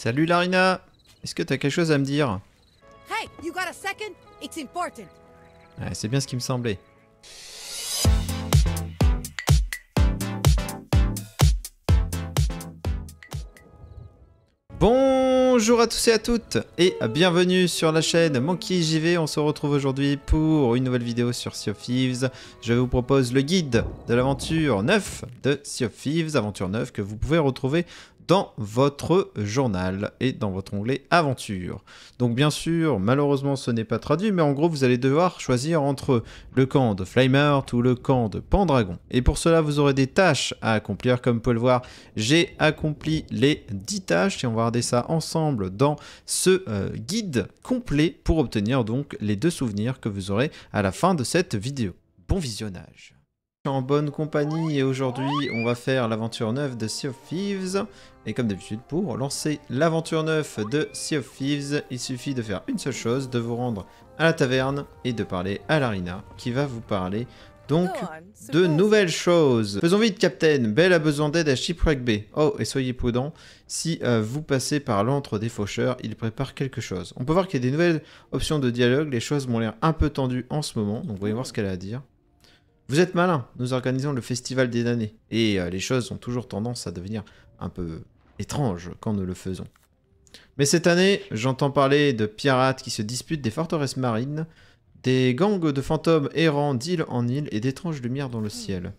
Salut Larina Est-ce que t'as quelque chose à me dire Hey, you got a second It's important. c'est bien ce qui me semblait. Bonjour à tous et à toutes et bienvenue sur la chaîne Monkey On se retrouve aujourd'hui pour une nouvelle vidéo sur Sea of Je vous propose le guide de l'aventure 9 de Sea of aventure 9 que vous pouvez retrouver dans votre journal et dans votre onglet aventure. Donc bien sûr, malheureusement ce n'est pas traduit, mais en gros vous allez devoir choisir entre le camp de Flymert ou le camp de Pandragon. Et pour cela vous aurez des tâches à accomplir, comme vous pouvez le voir, j'ai accompli les 10 tâches et on va regarder ça ensemble dans ce euh, guide complet pour obtenir donc les deux souvenirs que vous aurez à la fin de cette vidéo. Bon visionnage en bonne compagnie et aujourd'hui on va faire l'aventure neuve de Sea of Thieves. Et comme d'habitude, pour lancer l'aventure neuve de Sea of Thieves, il suffit de faire une seule chose, de vous rendre à la taverne et de parler à Larina, qui va vous parler donc de nouvelles choses. Faisons vite, Captain. Belle a besoin d'aide à Shipwreck Bay. Oh, et soyez prudent, si euh, vous passez par l'antre des faucheurs, il prépare quelque chose. On peut voir qu'il y a des nouvelles options de dialogue, les choses m'ont l'air un peu tendues en ce moment, donc voyons voir ce qu'elle a à dire. Vous êtes malin, nous organisons le festival des années. Et euh, les choses ont toujours tendance à devenir un peu étrange quand nous le faisons. Mais cette année, j'entends parler de pirates qui se disputent des forteresses marines, des gangs de fantômes errants d'île en île et d'étranges lumières dans le ciel.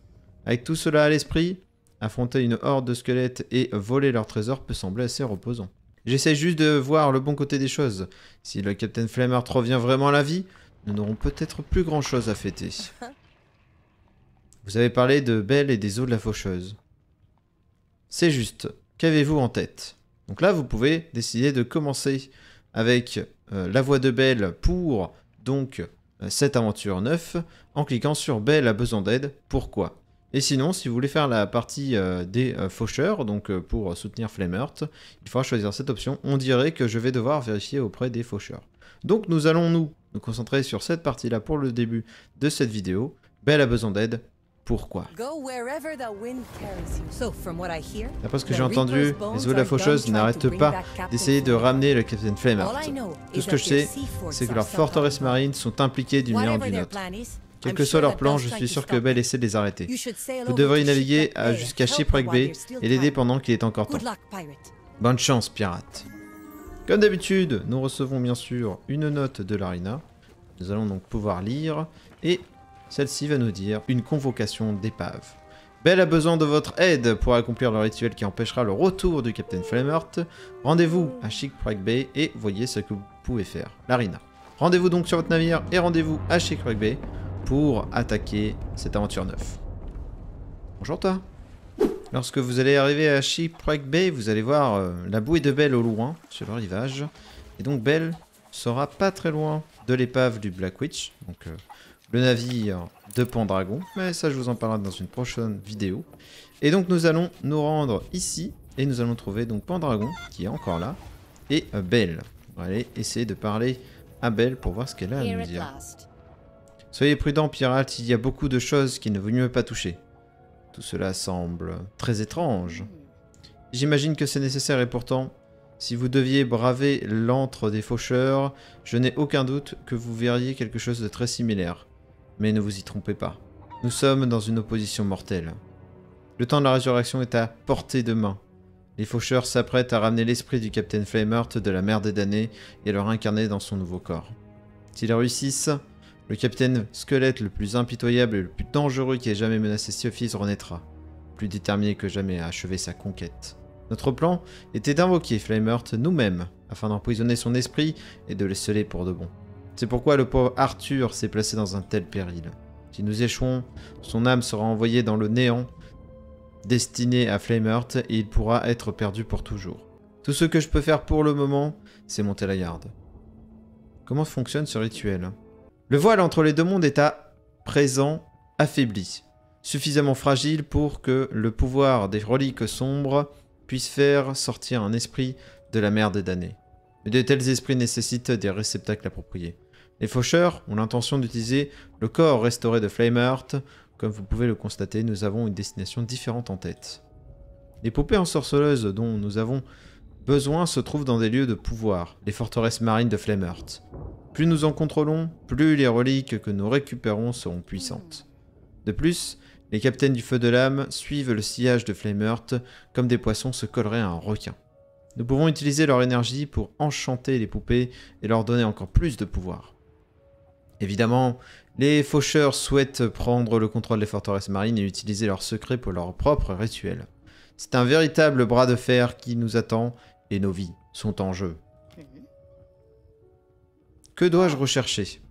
Avec tout cela à l'esprit, affronter une horde de squelettes et voler leurs trésors peut sembler assez reposant. J'essaie juste de voir le bon côté des choses. Si le Captain Flamer revient vraiment à la vie, nous n'aurons peut-être plus grand-chose à fêter. Vous avez parlé de Belle et des eaux de la faucheuse. C'est juste qu'avez-vous en tête Donc là, vous pouvez décider de commencer avec euh, la voix de Belle pour donc euh, cette aventure neuve en cliquant sur Belle a besoin d'aide, pourquoi et sinon, si vous voulez faire la partie euh, des faucheurs, donc pour soutenir Flamert, il faudra choisir cette option. On dirait que je vais devoir vérifier auprès des faucheurs. Donc nous allons nous, nous concentrer sur cette partie-là pour le début de cette vidéo. Belle a besoin d'aide, pourquoi. D'après ce que j'ai entendu, les eaux de la faucheuse n'arrêtent pas d'essayer de ramener le Capitaine Flammert. Tout ce que je sais, c'est que leurs forteresses marines sont impliquées du manière ou d'une autre. Quel que soit leur plan, je suis sûr que Bell essaie de les arrêter. Vous devrez naviguer jusqu'à Shipwreck Bay et l'aider pendant qu'il est encore temps. Bonne chance, pirate. Comme d'habitude, nous recevons bien sûr une note de Larina. Nous allons donc pouvoir lire et celle-ci va nous dire une convocation d'épave. Belle a besoin de votre aide pour accomplir le rituel qui empêchera le retour du Capitaine Flamert. Rendez-vous à Chic Bay et voyez ce que vous pouvez faire. Larina. Rendez-vous donc sur votre navire et rendez-vous à Chic Bay pour attaquer cette aventure neuve. Bonjour toi. Lorsque vous allez arriver à Prague Bay, vous allez voir euh, la bouée de Belle au loin, sur le rivage. Et donc Belle sera pas très loin de l'épave du Black Witch. Donc euh, le navire de Pandragon, mais ça je vous en parlerai dans une prochaine vidéo. Et donc nous allons nous rendre ici, et nous allons trouver donc Pandragon, qui est encore là, et Belle. On va aller essayer de parler à Belle pour voir ce qu'elle a à nous dire. Soyez prudent, Pirate, il y a beaucoup de choses qui ne vaut pas toucher. Tout cela semble très étrange. J'imagine que c'est nécessaire et pourtant, si vous deviez braver l'antre des faucheurs, je n'ai aucun doute que vous verriez quelque chose de très similaire. Mais ne vous y trompez pas. Nous sommes dans une opposition mortelle. Le temps de la résurrection est à portée de main. Les faucheurs s'apprêtent à ramener l'esprit du Capitaine Flameheart de la mer des damnés et à le réincarner dans son nouveau corps. S'ils réussissent, le capitaine squelette le plus impitoyable et le plus dangereux qui ait jamais menacé Siophis renaîtra, plus déterminé que jamais à achever sa conquête. Notre plan était d'invoquer Flameheart nous-mêmes, afin d'emprisonner son esprit et de le sceller pour de bon. C'est pourquoi le pauvre Arthur s'est placé dans un tel péril. Si nous échouons, son âme sera envoyée dans le néant, destiné à Flameheart, et il pourra être perdu pour toujours. Tout ce que je peux faire pour le moment, c'est monter la garde. Comment fonctionne ce rituel Le voile entre les deux mondes est à présent affaibli, suffisamment fragile pour que le pouvoir des reliques sombres puisse faire sortir un esprit de la mer des damnés. Mais de tels esprits nécessitent des réceptacles appropriés. Les faucheurs ont l'intention d'utiliser le corps restauré de Flameheart. Comme vous pouvez le constater, nous avons une destination différente en tête. Les poupées ensorceleuses dont nous avons besoin se trouvent dans des lieux de pouvoir, les forteresses marines de Flameheart. Plus nous en contrôlons, plus les reliques que nous récupérons seront puissantes. De plus, les capitaines du feu de l'âme suivent le sillage de Flameheart comme des poissons se colleraient à un requin. Nous pouvons utiliser leur énergie pour enchanter les poupées et leur donner encore plus de pouvoir. Évidemment, les faucheurs souhaitent prendre le contrôle des forteresses marines et utiliser leurs secrets pour leurs propres rituels. C'est un véritable bras de fer qui nous attend et nos vies sont en jeu. Que dois-je rechercher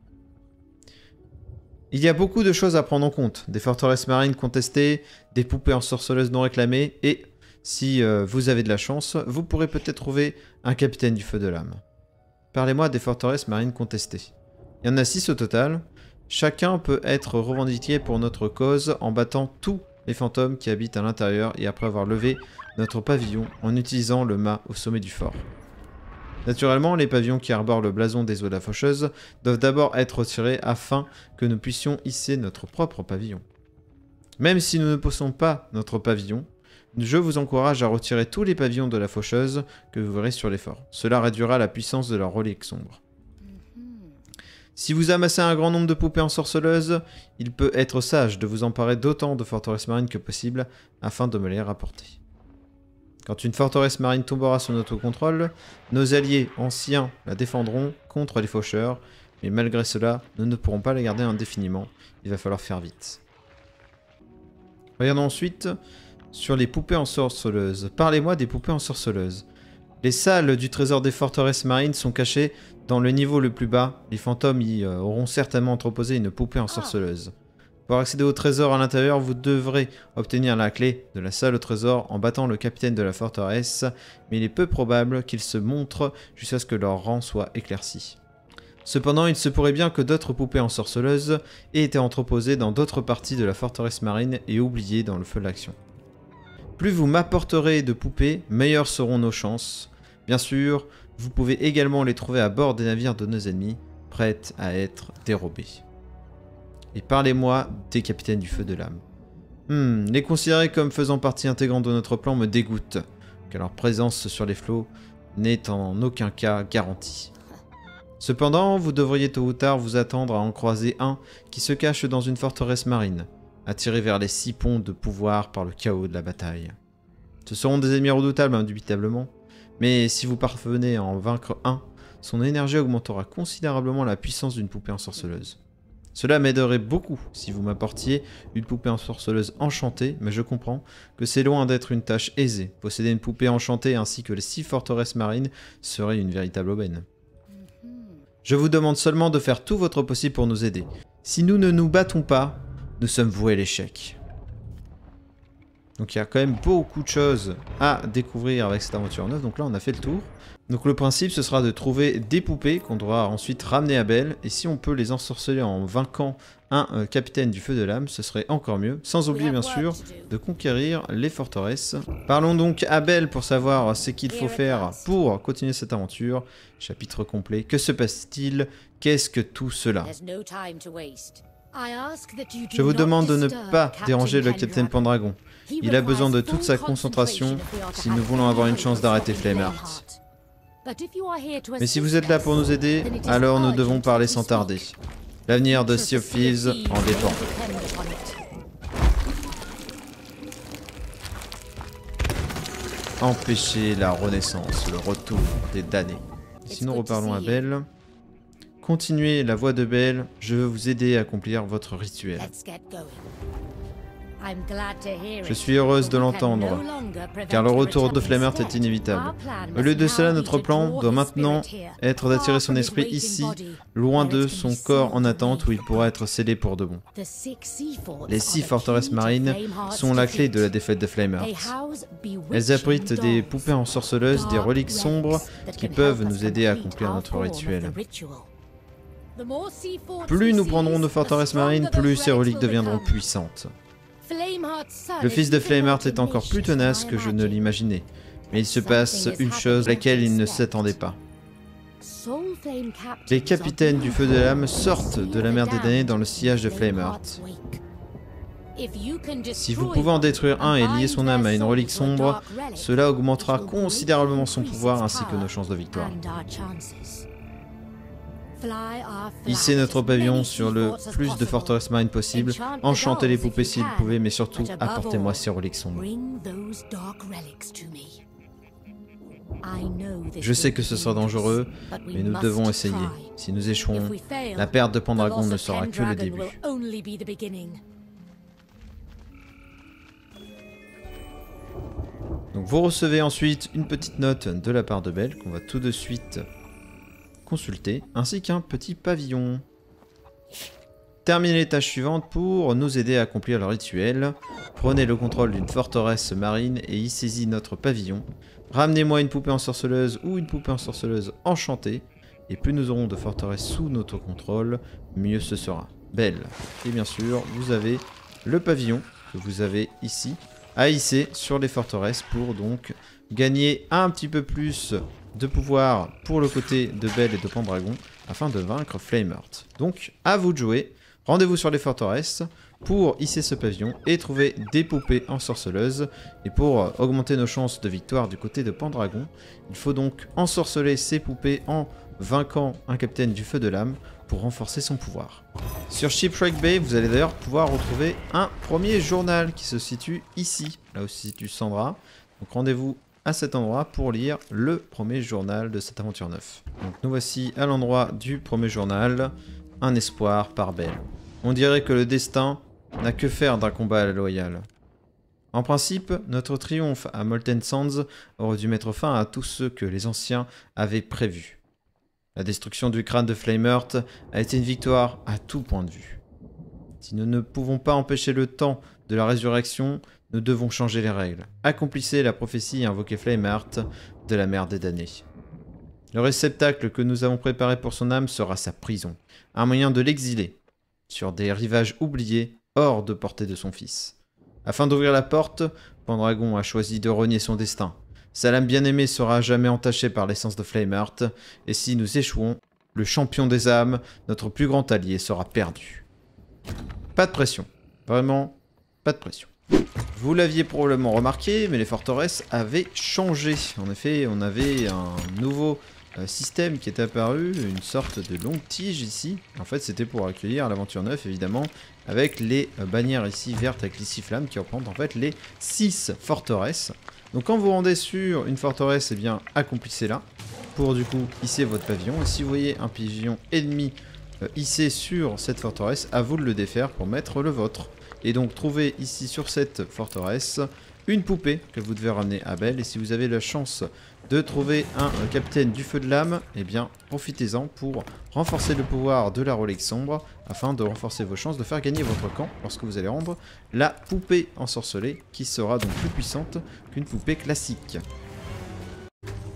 Il y a beaucoup de choses à prendre en compte. Des forteresses marines contestées, des poupées ensorceleuses non réclamées et, si euh, vous avez de la chance, vous pourrez peut-être trouver un capitaine du feu de l'âme. Parlez-moi des forteresses marines contestées. Il y en a 6 au total. Chacun peut être revendiqué pour notre cause en battant tous les fantômes qui habitent à l'intérieur et après avoir levé notre pavillon en utilisant le mât au sommet du fort. Naturellement, les pavillons qui arborent le blason des eaux de la faucheuse doivent d'abord être retirés afin que nous puissions hisser notre propre pavillon. Même si nous ne possons pas notre pavillon, je vous encourage à retirer tous les pavillons de la faucheuse que vous verrez sur les forts. Cela réduira la puissance de leur relique sombre. Si vous amassez un grand nombre de poupées ensorceleuses, il peut être sage de vous emparer d'autant de forteresses marines que possible afin de me les rapporter. Quand une forteresse marine tombera sous notre contrôle, nos alliés anciens la défendront contre les faucheurs, mais malgré cela, nous ne pourrons pas la garder indéfiniment, il va falloir faire vite. Regardons ensuite sur les poupées ensorceleuses. Parlez-moi des poupées ensorceleuses. Les salles du trésor des forteresses marines sont cachées dans le niveau le plus bas, les fantômes y euh, auront certainement entreposé une poupée en ah. sorceleuse. Pour accéder au trésor à l'intérieur, vous devrez obtenir la clé de la salle au trésor en battant le capitaine de la forteresse, mais il est peu probable qu'ils se montrent jusqu'à ce que leur rang soit éclairci. Cependant, il se pourrait bien que d'autres poupées en sorceleuse aient été entreposées dans d'autres parties de la forteresse marine et oubliées dans le feu de l'action. Plus vous m'apporterez de poupées, meilleures seront nos chances. Bien sûr, vous pouvez également les trouver à bord des navires de nos ennemis, prêts à être dérobés. Et parlez-moi des capitaines du feu de l'âme. Hmm, les considérer comme faisant partie intégrante de notre plan me dégoûte, car leur présence sur les flots n'est en aucun cas garantie. Cependant, vous devriez tôt ou tard vous attendre à en croiser un qui se cache dans une forteresse marine, attiré vers les six ponts de pouvoir par le chaos de la bataille. Ce seront des ennemis redoutables, indubitablement, mais si vous parvenez à en vaincre un, son énergie augmentera considérablement la puissance d'une poupée ensorceleuse. Cela m'aiderait beaucoup si vous m'apportiez une poupée ensorceleuse enchantée, mais je comprends que c'est loin d'être une tâche aisée. Posséder une poupée enchantée ainsi que les six forteresses marines serait une véritable aubaine. Je vous demande seulement de faire tout votre possible pour nous aider. Si nous ne nous battons pas, nous sommes voués à l'échec. Donc il y a quand même beaucoup de choses à découvrir avec cette aventure neuve. Donc là, on a fait le tour. Donc le principe, ce sera de trouver des poupées qu'on doit ensuite ramener à Belle. Et si on peut les ensorceler en vainquant un euh, capitaine du feu de l'âme, ce serait encore mieux. Sans oublier, bien sûr, de conquérir les forteresses. Parlons donc à Belle pour savoir ce qu'il faut faire pour continuer cette aventure. Chapitre complet. Que se passe-t-il Qu'est-ce que tout cela Je vous demande de ne pas déranger le capitaine Pandragon. Il a besoin de toute sa concentration si nous voulons avoir une chance d'arrêter Flameheart. Mais si vous êtes là pour nous aider, alors nous devons parler sans tarder. L'avenir de Sea en dépend. Empêcher la renaissance, le retour des damnés. nous reparlons à Belle. Continuez la voie de Belle, je veux vous aider à accomplir votre rituel. Je suis heureuse de l'entendre, car le retour de Flameth est inévitable. Au lieu de cela, notre plan doit maintenant être d'attirer son esprit ici, loin de son corps en attente où il pourra être scellé pour de bon. Les six forteresses marines sont la clé de la défaite de Flameth. Elles abritent des poupées en ensorceleuses, des reliques sombres qui peuvent nous aider à accomplir notre rituel. Plus nous prendrons nos forteresses marines, plus ces reliques deviendront puissantes. Le fils de Flameheart est encore plus tenace que je ne l'imaginais, mais il se passe une chose à laquelle il ne s'attendait pas. Les capitaines du Feu de l'âme sortent de la mer des damnés dans le sillage de Flameheart. Si vous pouvez en détruire un et lier son âme à une relique sombre, cela augmentera considérablement son pouvoir ainsi que nos chances de victoire. Hissez notre pavillon sur le plus de forteresses marines possible, enchantez les poupées si vous pouvez, mais surtout apportez-moi ces reliques sombres. Je sais que ce sera dangereux, mais nous devons essayer. Si nous échouons, la perte de Pendragon ne sera que le début. Donc vous recevez ensuite une petite note de la part de Belle qu'on va tout de suite consulter, ainsi qu'un petit pavillon. Terminez les tâches suivantes pour nous aider à accomplir le rituel. Prenez le contrôle d'une forteresse marine et y saisis notre pavillon. Ramenez-moi une poupée en sorceleuse ou une poupée en sorceleuse enchantée. Et plus nous aurons de forteresses sous notre contrôle, mieux ce sera. Belle. Et bien sûr, vous avez le pavillon que vous avez ici à hisser sur les forteresses pour donc gagner un petit peu plus de pouvoir pour le côté de Belle et de Pendragon afin de vaincre Flameheart. Donc à vous de jouer, rendez-vous sur les forteresses pour hisser ce pavillon et trouver des poupées ensorceleuses. Et pour augmenter nos chances de victoire du côté de Pendragon, il faut donc ensorceler ces poupées en vainquant un capitaine du feu de l'âme pour renforcer son pouvoir. Sur Shipwreck Bay, vous allez d'ailleurs pouvoir retrouver un premier journal qui se situe ici, là où se situe Sandra. Donc rendez-vous à cet endroit pour lire le premier journal de cette aventure neuve. nous voici à l'endroit du premier journal, Un espoir par Belle. On dirait que le destin n'a que faire d'un combat à En principe, notre triomphe à Molten Sands aurait dû mettre fin à tout ce que les anciens avaient prévu. La destruction du crâne de Flameheart a été une victoire à tout point de vue. Si nous ne pouvons pas empêcher le temps de la résurrection, nous devons changer les règles. Accomplissez la prophétie et invoquez Flameheart de la mère des damnés. Le réceptacle que nous avons préparé pour son âme sera sa prison, un moyen de l'exiler, sur des rivages oubliés, hors de portée de son fils. Afin d'ouvrir la porte, Pendragon a choisi de renier son destin. Sa lame bien-aimée sera jamais entachée par l'essence de Flameheart, et si nous échouons, le champion des âmes, notre plus grand allié, sera perdu. Pas de pression. Vraiment, pas de pression. Vous l'aviez probablement remarqué, mais les forteresses avaient changé. En effet, on avait un nouveau euh, système qui est apparu, une sorte de longue tige ici. En fait, c'était pour accueillir l'aventure 9, évidemment, avec les euh, bannières ici vertes avec les flamme qui représentent en fait les 6 forteresses. Donc quand vous rendez sur une forteresse, eh bien, accomplissez-la pour du coup hisser votre pavillon. Et si vous voyez un pigeon ennemi euh, hissé sur cette forteresse, à vous de le défaire pour mettre le vôtre. Et donc trouvez ici sur cette forteresse une poupée que vous devez ramener à Belle. Et si vous avez la chance de trouver un euh, capitaine du feu de l'âme, eh bien profitez-en pour renforcer le pouvoir de la Rolex sombre afin de renforcer vos chances de faire gagner votre camp lorsque vous allez rendre la poupée ensorcelée qui sera donc plus puissante qu'une poupée classique.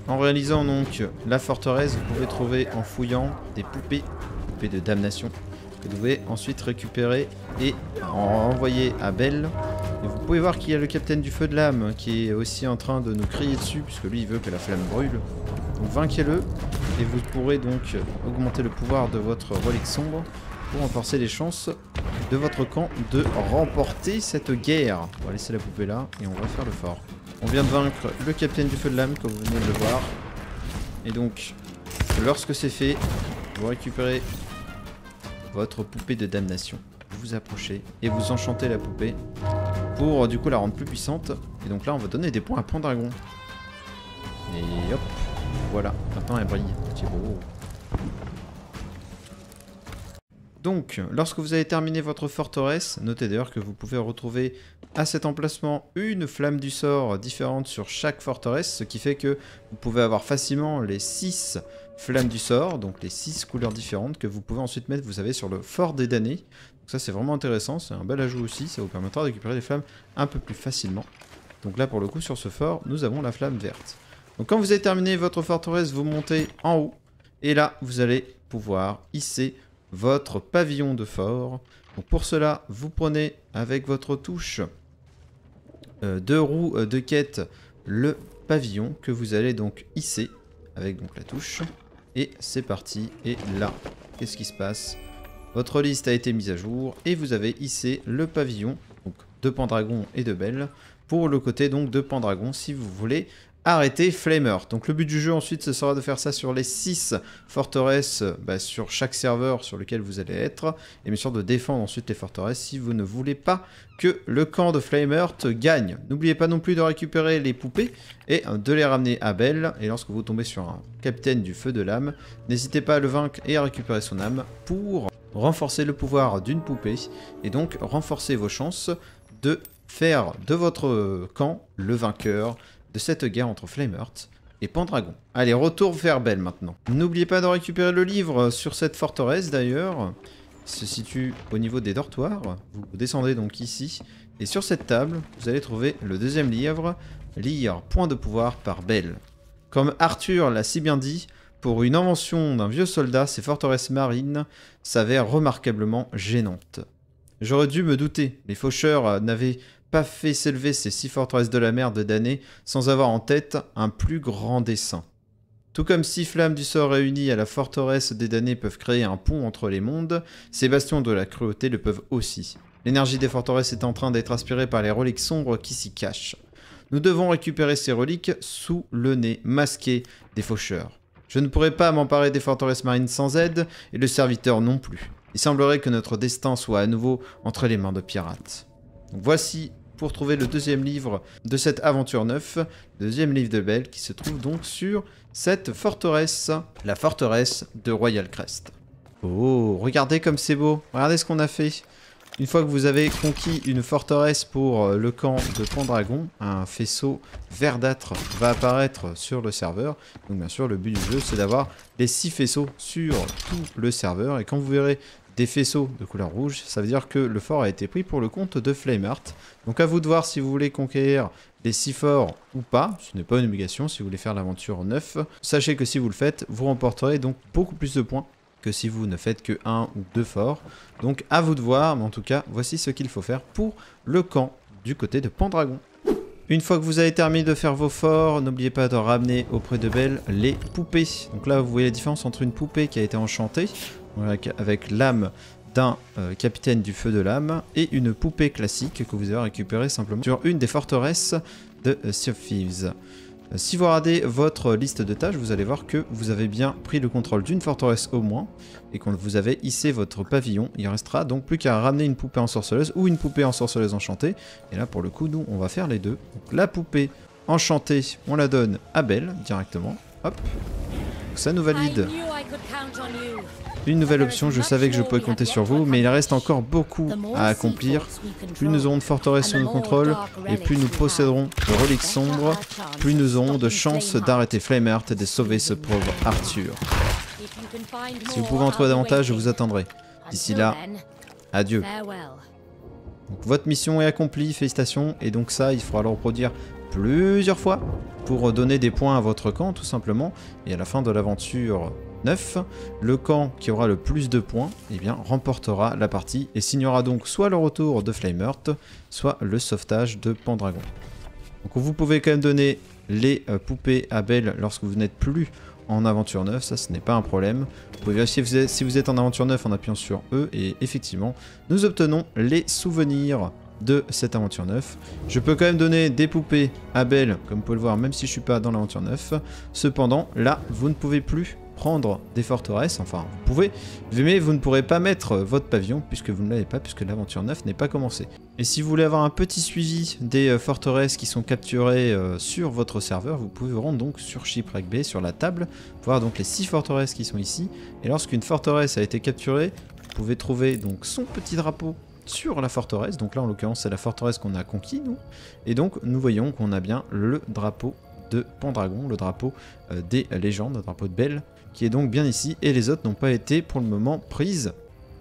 En réalisant donc la forteresse, vous pouvez trouver en fouillant des poupées, poupées de damnation que vous pouvez ensuite récupérer et envoyer à Belle. Et vous pouvez voir qu'il y a le capitaine du feu de l'âme qui est aussi en train de nous crier dessus puisque lui il veut que la flamme brûle. Donc vainquez-le et vous pourrez donc augmenter le pouvoir de votre relique sombre pour renforcer les chances de votre camp de remporter cette guerre. On va laisser la poupée là et on va faire le fort. On vient de vaincre le capitaine du feu de l'âme comme vous venez de le voir. Et donc lorsque c'est fait, vous récupérez votre poupée de damnation. Vous approchez et vous enchantez la poupée pour du coup la rendre plus puissante. Et donc là, on va donner des points à Point Dragon. Et hop, voilà. Maintenant, elle brille. Donc, lorsque vous avez terminé votre forteresse, notez d'ailleurs que vous pouvez retrouver à cet emplacement une flamme du sort différente sur chaque forteresse, ce qui fait que vous pouvez avoir facilement les 6 flammes du sort, donc les 6 couleurs différentes que vous pouvez ensuite mettre, vous savez, sur le fort des damnés. Donc ça c'est vraiment intéressant, c'est un bel ajout aussi, ça vous permettra de récupérer les flammes un peu plus facilement. Donc là pour le coup sur ce fort, nous avons la flamme verte. Donc quand vous avez terminé votre forteresse, vous montez en haut, et là vous allez pouvoir hisser votre pavillon de fort. Donc pour cela, vous prenez avec votre touche euh, deux roues euh, de quête le pavillon que vous allez donc hisser avec donc la touche. Et c'est parti. Et là, qu'est-ce qui se passe Votre liste a été mise à jour et vous avez hissé le pavillon donc de pandragon et de Belle pour le côté donc de Pendragon si vous voulez Arrêtez Flamer. Donc le but du jeu ensuite ce sera de faire ça sur les 6 forteresses bah, sur chaque serveur sur lequel vous allez être et bien sûr de défendre ensuite les forteresses si vous ne voulez pas que le camp de Flamer gagne. N'oubliez pas non plus de récupérer les poupées et de les ramener à Belle et lorsque vous tombez sur un capitaine du feu de l'âme n'hésitez pas à le vaincre et à récupérer son âme pour renforcer le pouvoir d'une poupée et donc renforcer vos chances de faire de votre camp le vainqueur de cette guerre entre Flameheart et Pendragon. Allez, retour vers Belle maintenant. N'oubliez pas de récupérer le livre euh, sur cette forteresse d'ailleurs. Il se situe au niveau des dortoirs. Vous descendez donc ici. Et sur cette table, vous allez trouver le deuxième livre, Lire Point de pouvoir par Belle. Comme Arthur l'a si bien dit, pour une invention d'un vieux soldat, ces forteresses marines s'avèrent remarquablement gênantes. J'aurais dû me douter, les faucheurs euh, n'avaient pas fait s'élever ces six forteresses de la mer de damnés sans avoir en tête un plus grand dessein. Tout comme six flammes du sort réunies à la forteresse des damnés peuvent créer un pont entre les mondes, ces bastions de la cruauté le peuvent aussi. L'énergie des forteresses est en train d'être aspirée par les reliques sombres qui s'y cachent. Nous devons récupérer ces reliques sous le nez masqué des faucheurs. Je ne pourrais pas m'emparer des forteresses marines sans aide, et le serviteur non plus. Il semblerait que notre destin soit à nouveau entre les mains de pirates. Donc voici pour trouver le deuxième livre de cette aventure 9, deuxième livre de Belle, qui se trouve donc sur cette forteresse, la forteresse de Royal Crest. Oh, regardez comme c'est beau, regardez ce qu'on a fait. Une fois que vous avez conquis une forteresse pour euh, le camp de Pandragon, un faisceau verdâtre va apparaître sur le serveur. Donc bien sûr, le but du jeu, c'est d'avoir les six faisceaux sur tout le serveur. Et quand vous verrez des faisceaux de couleur rouge, ça veut dire que le fort a été pris pour le compte de Flameheart. Donc à vous de voir si vous voulez conquérir les 6 forts ou pas, ce n'est pas une obligation si vous voulez faire l'aventure neuf. Sachez que si vous le faites, vous remporterez donc beaucoup plus de points que si vous ne faites que un ou deux forts. Donc à vous de voir, mais en tout cas, voici ce qu'il faut faire pour le camp du côté de Pandragon. Une fois que vous avez terminé de faire vos forts, n'oubliez pas de ramener auprès de Belle les poupées. Donc là, vous voyez la différence entre une poupée qui a été enchantée, avec, l'âme d'un euh, capitaine du feu de l'âme et une poupée classique que vous avez récupérée simplement sur une des forteresses de euh, euh, si vous regardez votre liste de tâches, vous allez voir que vous avez bien pris le contrôle d'une forteresse au moins, et quand vous avez hissé votre pavillon, il restera donc plus qu'à ramener une poupée en sorceleuse ou une poupée en sorceleuse enchantée, et là pour le coup nous on va faire les deux. la poupée enchantée, on la donne à Belle directement, hop, ça nous valide une nouvelle option, je savais que je pouvais compter sur vous, mais il reste encore beaucoup à accomplir. Plus nous aurons de forteresses sous notre contrôle, et plus nous posséderons de reliques sombres, plus nous aurons de chances d'arrêter Flameheart et de sauver ce pauvre Arthur. Si vous pouvez en trouver davantage, je vous attendrai. D'ici là, adieu. votre mission est accomplie, félicitations, et donc ça, il faudra le reproduire plusieurs fois pour donner des points à votre camp, tout simplement, et à la fin de l'aventure le camp qui aura le plus de points eh bien, remportera la partie et signera donc soit le retour de Flameheart, soit le sauvetage de Pandragon Donc vous pouvez quand même donner les euh, poupées à Belle lorsque vous n'êtes plus en aventure 9, ça ce n'est pas un problème. Vous pouvez vérifier si vous êtes en aventure 9 en appuyant sur E et effectivement nous obtenons les souvenirs de cette aventure 9. Je peux quand même donner des poupées à Belle, comme vous pouvez le voir, même si je suis pas dans l'aventure 9. Cependant, là, vous ne pouvez plus des forteresses, enfin vous pouvez, mais vous ne pourrez pas mettre euh, votre pavillon puisque vous ne l'avez pas, puisque l'aventure 9 n'est pas commencée. Et si vous voulez avoir un petit suivi des euh, forteresses qui sont capturées euh, sur votre serveur, vous pouvez vous rendre donc sur Shipwreck Bay, sur la table, voir donc les 6 forteresses qui sont ici, et lorsqu'une forteresse a été capturée, vous pouvez trouver donc son petit drapeau sur la forteresse. Donc là, en l'occurrence, c'est la forteresse qu'on a conquis, nous. Et donc, nous voyons qu'on a bien le drapeau de Pandragon, le drapeau des légendes, le drapeau de Belle, qui est donc bien ici, et les autres n'ont pas été pour le moment prises.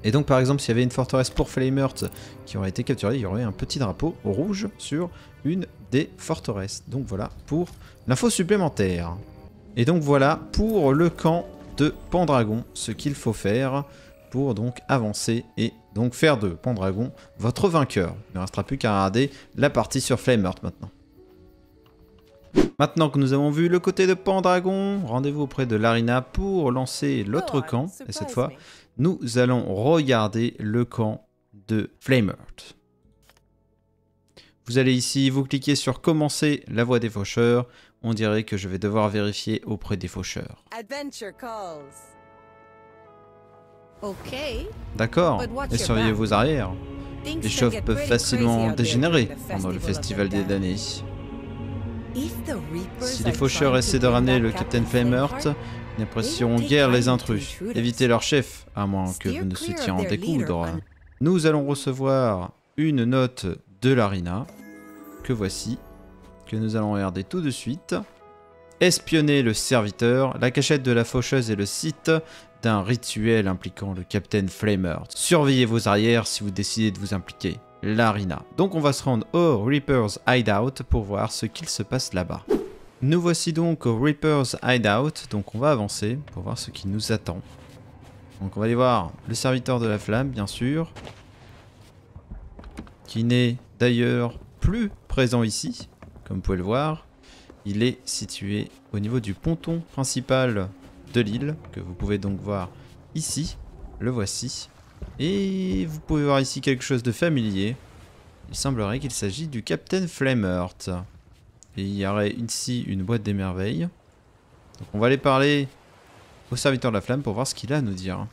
Et donc par exemple, s'il y avait une forteresse pour Flamehurt qui aurait été capturée, il y aurait un petit drapeau rouge sur une des forteresses. Donc voilà pour l'info supplémentaire. Et donc voilà pour le camp de Pandragon, ce qu'il faut faire pour donc avancer et donc faire de Pandragon votre vainqueur. Il ne restera plus qu'à regarder la partie sur Flamehurt maintenant. Maintenant que nous avons vu le côté de Pandragon, rendez-vous auprès de Larina pour lancer l'autre oh, camp. Et cette fois, nous allons regarder le camp de Flamert. Vous allez ici, vous cliquez sur commencer la voie des faucheurs. On dirait que je vais devoir vérifier auprès des faucheurs. D'accord, et surveillez vos arrières. Les chauves peuvent facilement dégénérer pendant le festival des damnés. Si les faucheurs essaient de ramener le Captain Flameheart, nous guère les intrus. Évitez leur chef, à moins que vous ne souhaitiez en découdre. Nous allons recevoir une note de l'Arina, que voici, que nous allons regarder tout de suite. Espionner le serviteur, la cachette de la faucheuse et le site d'un rituel impliquant le Capitaine Flameheart. Surveillez vos arrières si vous décidez de vous impliquer. L'arina. Donc on va se rendre au Reaper's Hideout pour voir ce qu'il se passe là-bas. Nous voici donc au Reaper's Hideout, donc on va avancer pour voir ce qui nous attend. Donc on va aller voir le serviteur de la flamme, bien sûr, qui n'est d'ailleurs plus présent ici, comme vous pouvez le voir. Il est situé au niveau du ponton principal de l'île, que vous pouvez donc voir ici. Le voici. Et vous pouvez voir ici quelque chose de familier. Il semblerait qu'il s'agit du Captain Flameheart. Et il y aurait ici une boîte des merveilles. Donc on va aller parler au serviteur de la flamme pour voir ce qu'il a à nous dire.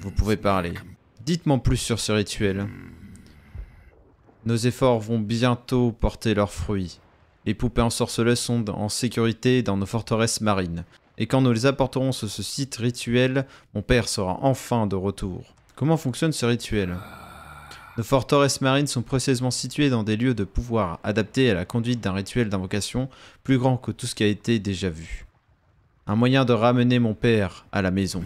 Vous pouvez parler. Dites-moi plus sur ce rituel. Hmm. Nos efforts vont bientôt porter leurs fruits. Les poupées ensorceleuses sont en sécurité dans nos forteresses marines. Et quand nous les apporterons sur ce site rituel, mon père sera enfin de retour. Comment fonctionne ce rituel Nos forteresses marines sont précieusement situées dans des lieux de pouvoir adaptés à la conduite d'un rituel d'invocation plus grand que tout ce qui a été déjà vu. Un moyen de ramener mon père à la maison.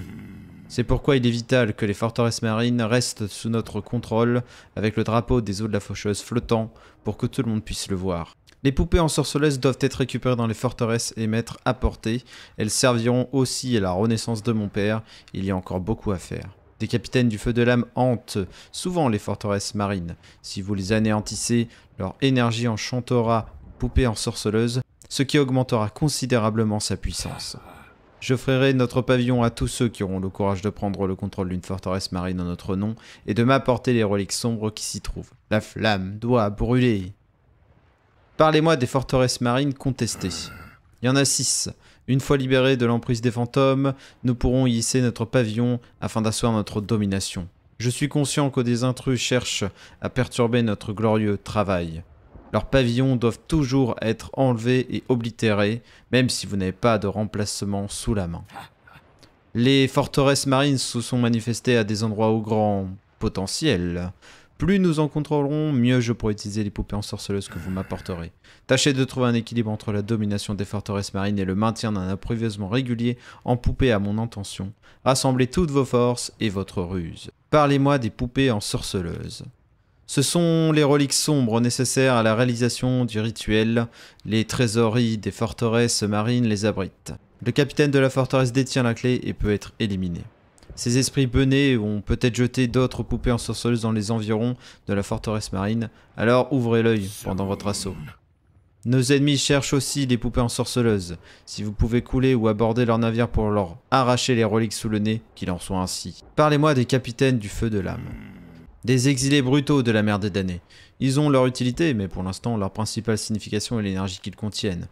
C'est pourquoi il est vital que les forteresses marines restent sous notre contrôle, avec le drapeau des eaux de la faucheuse flottant, pour que tout le monde puisse le voir. Les poupées en sorceleuse doivent être récupérées dans les forteresses et m'être apportées. Elles serviront aussi à la renaissance de mon père. Il y a encore beaucoup à faire. Des capitaines du feu de l'âme hantent souvent les forteresses marines. Si vous les anéantissez, leur énergie enchantera poupées en sorceleuse, ce qui augmentera considérablement sa puissance. J'offrirai notre pavillon à tous ceux qui auront le courage de prendre le contrôle d'une forteresse marine en notre nom et de m'apporter les reliques sombres qui s'y trouvent. La flamme doit brûler. Parlez-moi des forteresses marines contestées. Il y en a six. Une fois libérés de l'emprise des fantômes, nous pourrons hisser notre pavillon afin d'asseoir notre domination. Je suis conscient que des intrus cherchent à perturber notre glorieux travail. Leurs pavillons doivent toujours être enlevés et oblitérés, même si vous n'avez pas de remplacement sous la main. Les forteresses marines se sont manifestées à des endroits au grand potentiel. Plus nous en contrôlerons, mieux je pourrai utiliser les poupées en sorceleuses que vous m'apporterez. Tâchez de trouver un équilibre entre la domination des forteresses marines et le maintien d'un approvisionnement régulier en poupées à mon intention. Rassemblez toutes vos forces et votre ruse. Parlez-moi des poupées en sorceleuses. Ce sont les reliques sombres nécessaires à la réalisation du rituel. Les trésoreries des forteresses marines les abritent. Le capitaine de la forteresse détient la clé et peut être éliminé. Ces esprits benés ont peut-être jeté d'autres poupées en ensorceleuses dans les environs de la forteresse marine, alors ouvrez l'œil pendant votre assaut. Nos ennemis cherchent aussi les poupées en ensorceleuses. Si vous pouvez couler ou aborder leur navire pour leur arracher les reliques sous le nez, qu'il en soit ainsi. Parlez-moi des capitaines du feu de l'âme. Des exilés brutaux de la mer des damnés. Ils ont leur utilité, mais pour l'instant, leur principale signification est l'énergie qu'ils contiennent.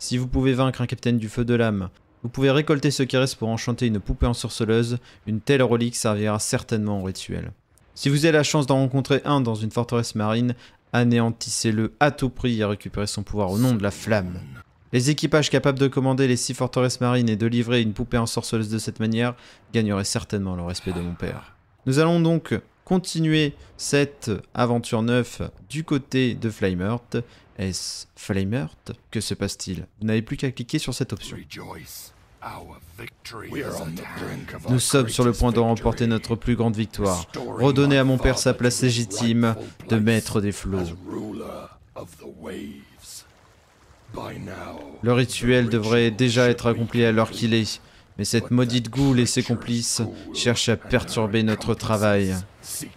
Si vous pouvez vaincre un capitaine du feu de l'âme, vous pouvez récolter ce reste pour enchanter une poupée sorceleuse, une telle relique servira certainement au rituel. Si vous avez la chance d'en rencontrer un dans une forteresse marine, anéantissez-le à tout prix et récupérez son pouvoir au nom de la flamme. Les équipages capables de commander les six forteresses marines et de livrer une poupée sorceleuse de cette manière gagneraient certainement le respect de mon père. Nous allons donc continuer cette aventure neuve du côté de Flamert. Est-ce Flamert Que se passe-t-il Vous n'avez plus qu'à cliquer sur cette option. Nous sommes sur le point de remporter notre plus grande victoire. Redonner à mon père sa place légitime de maître des flots. Le rituel devrait déjà être accompli à l'heure qu'il est, mais cette maudite goule et ses complices cherchent à perturber notre travail. Si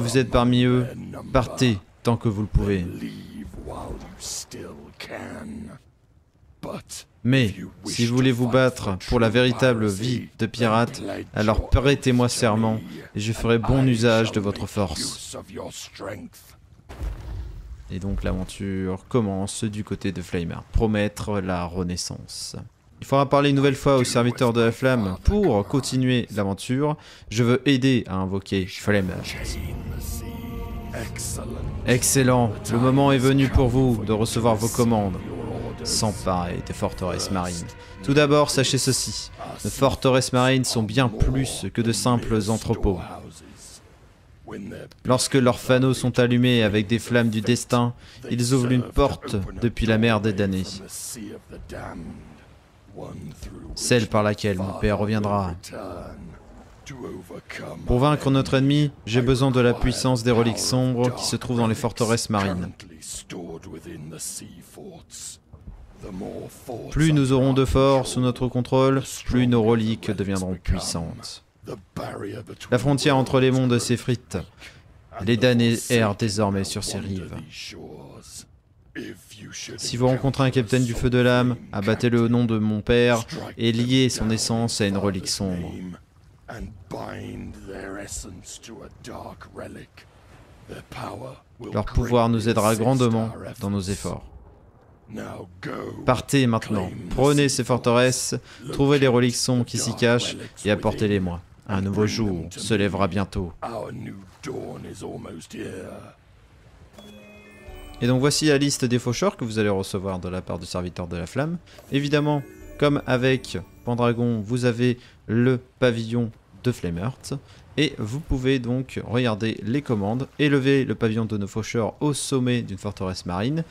vous êtes parmi eux, partez tant que vous le pouvez. Mais si vous voulez vous battre pour la véritable vie de pirate, alors prêtez-moi serment et je ferai bon usage de votre force. Et donc l'aventure commence du côté de Flamer, promettre la renaissance. Il faudra parler une nouvelle fois au serviteurs de la flamme pour continuer l'aventure. Je veux aider à invoquer Flemme. Excellent, le moment est venu pour vous de recevoir vos commandes. Sans pareil, des forteresses marines. Tout d'abord, sachez ceci, les forteresses marines sont bien plus que de simples entrepôts. Lorsque leurs fanaux sont allumés avec des flammes du destin, ils ouvrent une porte depuis la mer des damnés celle par laquelle mon Père reviendra. Pour vaincre notre ennemi, j'ai besoin de la puissance des reliques sombres qui se trouvent dans les forteresses marines. Plus nous aurons de forts sous notre contrôle, plus nos reliques deviendront puissantes. La frontière entre les mondes s'effrite. Les damnés errent désormais sur ces rives. Si vous rencontrez un capitaine du feu de l'âme, abattez-le au nom de mon père et liez son essence à une relique sombre. Leur pouvoir nous aidera grandement dans nos efforts. Partez maintenant, prenez ces forteresses, trouvez les reliques sombres qui s'y cachent et apportez-les-moi. Un nouveau jour se lèvera bientôt. Et donc voici la liste des faucheurs que vous allez recevoir de la part du serviteur de la flamme. Évidemment, comme avec Pandragon, vous avez le pavillon de Flameheart. Et vous pouvez donc regarder les commandes, élever le pavillon de nos faucheurs au sommet d'une forteresse marine,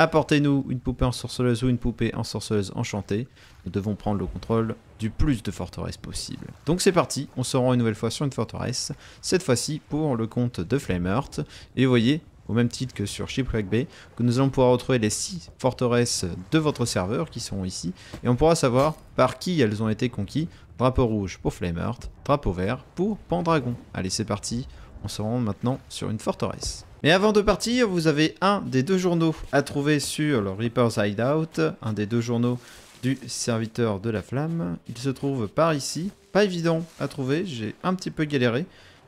Apportez-nous une poupée en sorceleuse ou une poupée en sorceleuse enchantée. Nous devons prendre le contrôle du plus de forteresses possible. Donc c'est parti, on se rend une nouvelle fois sur une forteresse, cette fois-ci pour le compte de Flameheart. Et vous voyez, au même titre que sur Shipwreck Bay, que nous allons pouvoir retrouver les six forteresses de votre serveur qui seront ici, et on pourra savoir par qui elles ont été conquises. Drapeau rouge pour Flameheart, drapeau vert pour Pandragon. Allez, c'est parti, on se rend maintenant sur une forteresse. Mais avant de partir, vous avez un des deux journaux à trouver sur le Reaper's Hideout, un des deux journaux du serviteur de la flamme. Il se trouve par ici. Pas évident à trouver, j'ai un petit peu galéré.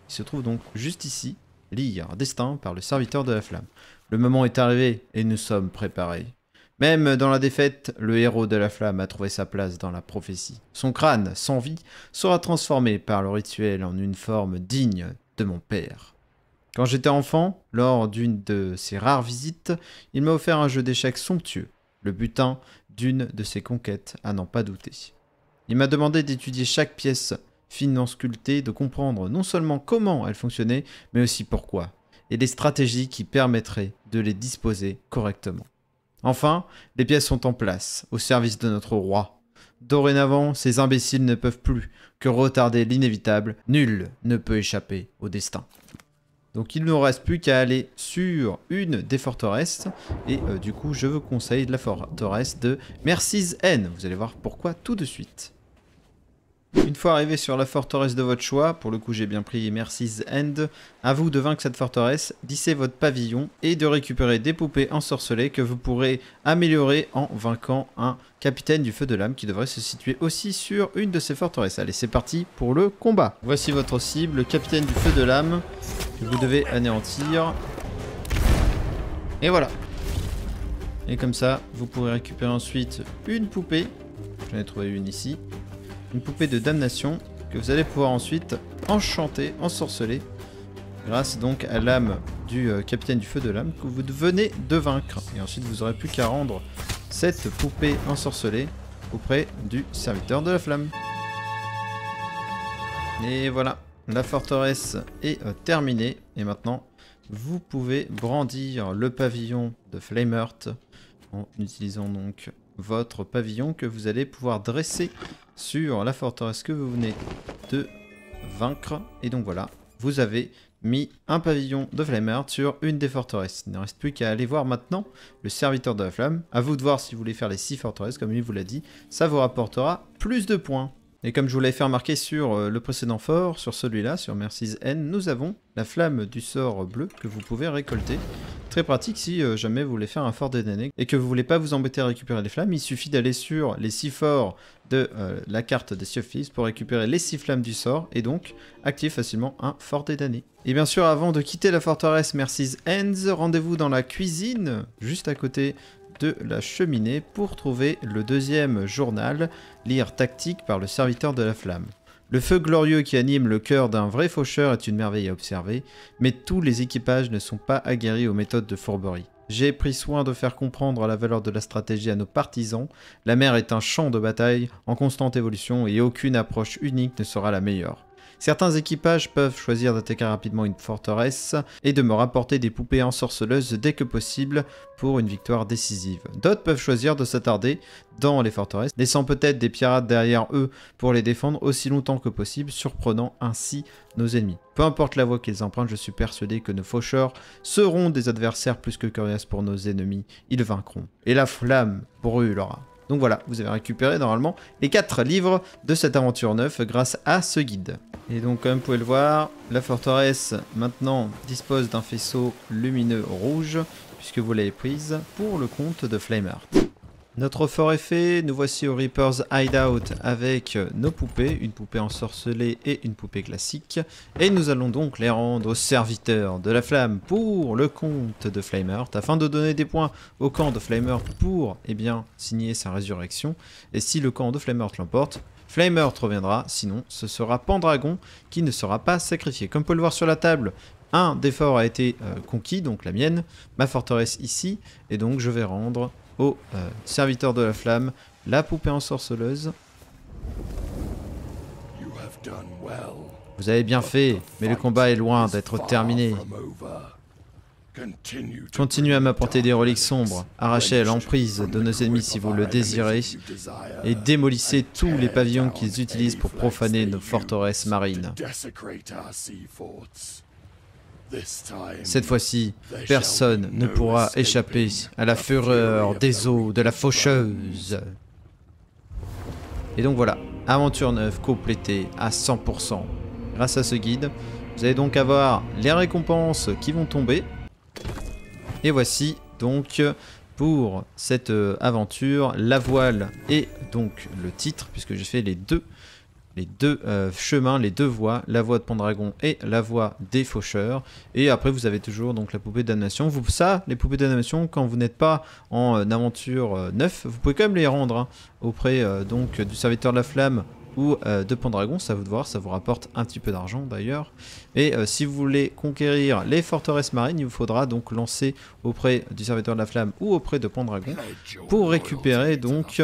Il se trouve donc juste ici lire Destin par le serviteur de la flamme. Le moment est arrivé et nous sommes préparés. Même dans la défaite, le héros de la flamme a trouvé sa place dans la prophétie. Son crâne, sans vie, sera transformé par le rituel en une forme digne de mon père. Quand j'étais enfant, lors d'une de ses rares visites, il m'a offert un jeu d'échecs somptueux, le butin d'une de ses conquêtes à n'en pas douter. Il m'a demandé d'étudier chaque pièce finement sculptée de comprendre non seulement comment elles fonctionnaient, mais aussi pourquoi, et des stratégies qui permettraient de les disposer correctement. Enfin, les pièces sont en place, au service de notre roi. Dorénavant, ces imbéciles ne peuvent plus que retarder l'inévitable, nul ne peut échapper au destin. Donc il ne nous reste plus qu'à aller sur une des forteresses. Et euh, du coup, je vous conseille la forteresse de Mercy's N. Vous allez voir pourquoi tout de suite. Une fois arrivé sur la forteresse de votre choix, pour le coup j'ai bien pris Mercy's End, à vous de vaincre cette forteresse, d'isser votre pavillon et de récupérer des poupées ensorcelées que vous pourrez améliorer en vainquant un capitaine du feu de l'âme qui devrait se situer aussi sur une de ces forteresses. Allez c'est parti pour le combat. Voici votre cible, le capitaine du feu de l'âme que vous devez anéantir. Et voilà. Et comme ça, vous pourrez récupérer ensuite une poupée. J'en ai trouvé une ici une poupée de damnation que vous allez pouvoir ensuite enchanter, ensorceler, grâce donc à l'âme du euh, capitaine du feu de l'âme que vous venez de vaincre. Et ensuite vous aurez plus qu'à rendre cette poupée ensorcelée auprès du serviteur de la flamme. Et voilà, la forteresse est euh, terminée. Et maintenant, vous pouvez brandir le pavillon de Flameheart en utilisant donc votre pavillon que vous allez pouvoir dresser sur la forteresse que vous venez de vaincre. Et donc voilà, vous avez mis un pavillon de Flammeur sur une des forteresses. Il ne reste plus qu'à aller voir maintenant le serviteur de la flamme. A vous de voir si vous voulez faire les 6 forteresses, comme il vous l'a dit. Ça vous rapportera plus de points. Et comme je vous l'avais fait remarquer sur euh, le précédent fort, sur celui-là, sur Mercy's N, nous avons la flamme du sort bleu que vous pouvez récolter. Très pratique si euh, jamais vous voulez faire un fort dédainé et que vous voulez pas vous embêter à récupérer les flammes, il suffit d'aller sur les six forts de euh, la carte des Siophis pour récupérer les six flammes du sort et donc activer facilement un fort dédainé. Et bien sûr, avant de quitter la forteresse Mercy's Ends, rendez-vous dans la cuisine, juste à côté de la cheminée pour trouver le deuxième journal, Lire tactique par le serviteur de la flamme. Le feu glorieux qui anime le cœur d'un vrai faucheur est une merveille à observer, mais tous les équipages ne sont pas aguerris aux méthodes de fourberie. J'ai pris soin de faire comprendre la valeur de la stratégie à nos partisans. La mer est un champ de bataille en constante évolution et aucune approche unique ne sera la meilleure. Certains équipages peuvent choisir d'attaquer rapidement une forteresse et de me rapporter des poupées ensorceleuses dès que possible pour une victoire décisive. D'autres peuvent choisir de s'attarder dans les forteresses, laissant peut-être des pirates derrière eux pour les défendre aussi longtemps que possible, surprenant ainsi nos ennemis. Peu importe la voie qu'ils empruntent, je suis persuadé que nos faucheurs seront des adversaires plus que curieux pour nos ennemis. Ils vaincront. Et la flamme brûlera. Donc voilà, vous avez récupéré normalement les 4 livres de cette aventure neuve grâce à ce guide. Et donc comme vous pouvez le voir, la forteresse maintenant dispose d'un faisceau lumineux rouge puisque vous l'avez prise pour le compte de Flameheart. Notre fort est fait, nous voici au Reaper's Hideout avec nos poupées, une poupée ensorcelée et une poupée classique. Et nous allons donc les rendre aux serviteurs de la flamme pour le compte de Flameheart, afin de donner des points au camp de Flameheart pour eh bien, signer sa résurrection. Et si le camp de Flameheart l'emporte, Flameheart reviendra, sinon ce sera Pandragon qui ne sera pas sacrifié. Comme vous pouvez le voir sur la table, un des forts a été euh, conquis, donc la mienne, ma forteresse ici, et donc je vais rendre au euh, serviteur de la flamme, la poupée ensorceleuse. Vous avez bien fait, mais le combat est loin d'être terminé. Continuez à m'apporter des reliques sombres, arrachez l'emprise de nos ennemis si vous le désirez, et démolissez tous les pavillons qu'ils utilisent pour profaner nos forteresses marines. Cette fois-ci, personne ne pourra échapper à la fureur des eaux de la faucheuse. Et donc voilà, aventure neuve complétée à 100%. Grâce à ce guide, vous allez donc avoir les récompenses qui vont tomber. Et voici donc pour cette euh, aventure la voile et donc le titre, puisque j'ai fait les deux les deux euh, chemins, les deux voies, la voie de Pendragon et la voie des faucheurs. Et après, vous avez toujours donc la poupée d'animation. Vous, ça, les poupées d'animation, quand vous n'êtes pas en euh, aventure euh, neuf, vous pouvez quand même les rendre hein, auprès donc du serviteur de la flamme ou de Pendragon. Ça vous devoir ça vous rapporte un petit peu d'argent d'ailleurs. Et euh, si vous voulez conquérir les forteresses marines, il vous faudra donc lancer auprès du serviteur de la flamme ou auprès de Pandragon pour récupérer donc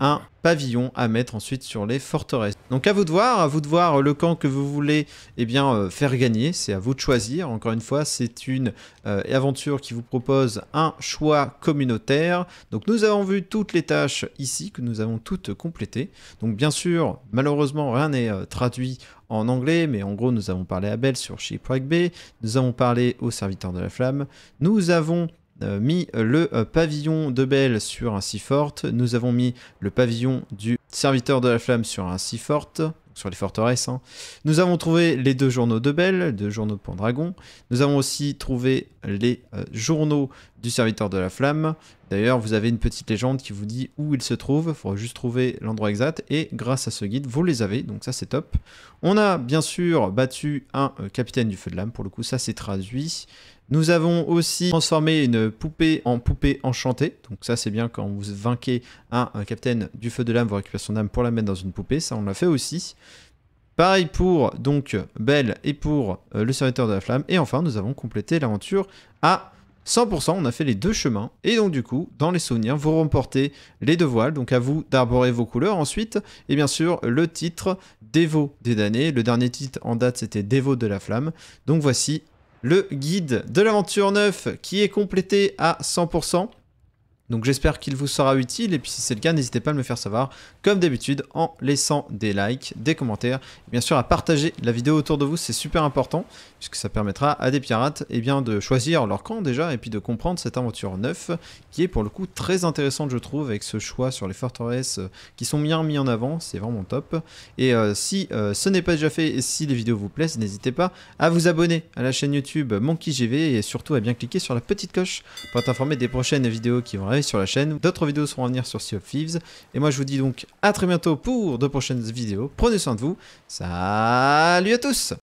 un pavillon à mettre ensuite sur les forteresses. Donc à vous de voir, à vous de voir le camp que vous voulez eh bien, euh, faire gagner, c'est à vous de choisir. Encore une fois, c'est une euh, aventure qui vous propose un choix communautaire. Donc nous avons vu toutes les tâches ici que nous avons toutes complétées. Donc bien sûr, malheureusement, rien n'est traduit en anglais, mais en gros, nous avons parlé à Belle sur Shipwreck Bay, nous avons parlé au serviteur de la flamme, nous avons euh, mis le euh, pavillon de Belle sur un Seafort, nous avons mis le pavillon du serviteur de la flamme sur un Seafort, sur les forteresses. Hein. Nous avons trouvé les deux journaux de Belle, deux journaux de Pendragon. Nous avons aussi trouvé les euh, journaux du serviteur de la flamme. D'ailleurs, vous avez une petite légende qui vous dit où il se trouve. Il faudra juste trouver l'endroit exact. Et grâce à ce guide, vous les avez. Donc ça, c'est top. On a bien sûr battu un euh, capitaine du feu de l'âme. Pour le coup, ça, s'est traduit. Nous avons aussi transformé une poupée en poupée enchantée. Donc ça c'est bien quand vous vainquez un, capitaine du feu de l'âme, vous récupérez son âme pour la mettre dans une poupée. Ça on l'a fait aussi. Pareil pour donc Belle et pour euh, le serviteur de la flamme. Et enfin nous avons complété l'aventure à 100%, on a fait les deux chemins. Et donc du coup, dans les souvenirs, vous remportez les deux voiles. Donc à vous d'arborer vos couleurs ensuite. Et bien sûr, le titre dévot des damnés. Le dernier titre en date, c'était dévot de la flamme. Donc voici le guide de l'aventure 9 qui est complété à 100%. Donc j'espère qu'il vous sera utile et puis si c'est le cas, n'hésitez pas à me le faire savoir comme d'habitude en laissant des likes, des commentaires bien sûr à partager la vidéo autour de vous, c'est super important puisque ça permettra à des pirates et eh bien, de choisir leur camp déjà et puis de comprendre cette aventure neuve qui est pour le coup très intéressante je trouve avec ce choix sur les forteresses euh, qui sont bien mis en avant, c'est vraiment top. Et euh, si euh, ce n'est pas déjà fait et si les vidéos vous plaisent, n'hésitez pas à vous abonner à la chaîne YouTube MonkeyGV et surtout à bien cliquer sur la petite coche pour être informé des prochaines vidéos qui vont arriver sur la chaîne. D'autres vidéos seront à venir sur Sea of Thieves. Et moi, je vous dis donc à très bientôt pour de prochaines vidéos. Prenez soin de vous. Salut à tous